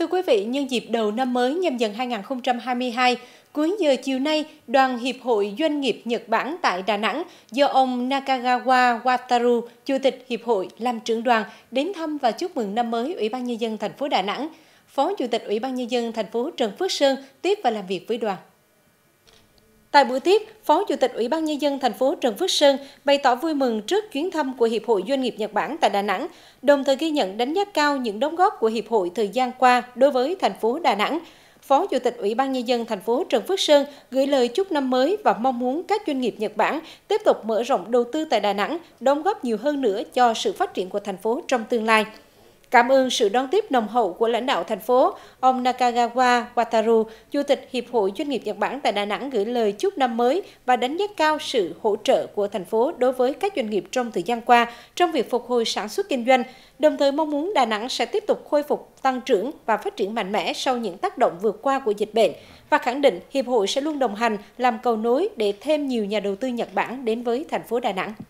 Thưa quý vị, nhân dịp đầu năm mới nhâm dần 2022, cuối giờ chiều nay, Đoàn Hiệp hội Doanh nghiệp Nhật Bản tại Đà Nẵng do ông Nakagawa Wataru, Chủ tịch Hiệp hội, làm trưởng đoàn, đến thăm và chúc mừng năm mới Ủy ban Nhân dân thành phố Đà Nẵng. Phó Chủ tịch Ủy ban Nhân dân thành phố Trần Phước Sơn tiếp và làm việc với đoàn. Tại buổi tiếp, Phó Chủ tịch Ủy ban Nhân dân thành phố Trần Phước Sơn bày tỏ vui mừng trước chuyến thăm của Hiệp hội Doanh nghiệp Nhật Bản tại Đà Nẵng, đồng thời ghi nhận đánh giá cao những đóng góp của Hiệp hội thời gian qua đối với thành phố Đà Nẵng. Phó Chủ tịch Ủy ban Nhân dân thành phố Trần Phước Sơn gửi lời chúc năm mới và mong muốn các doanh nghiệp Nhật Bản tiếp tục mở rộng đầu tư tại Đà Nẵng, đóng góp nhiều hơn nữa cho sự phát triển của thành phố trong tương lai. Cảm ơn sự đón tiếp nồng hậu của lãnh đạo thành phố, ông Nakagawa Wataru, Chủ tịch Hiệp hội Doanh nghiệp Nhật Bản tại Đà Nẵng gửi lời chúc năm mới và đánh giá cao sự hỗ trợ của thành phố đối với các doanh nghiệp trong thời gian qua trong việc phục hồi sản xuất kinh doanh, đồng thời mong muốn Đà Nẵng sẽ tiếp tục khôi phục tăng trưởng và phát triển mạnh mẽ sau những tác động vượt qua của dịch bệnh và khẳng định Hiệp hội sẽ luôn đồng hành làm cầu nối để thêm nhiều nhà đầu tư Nhật Bản đến với thành phố Đà Nẵng.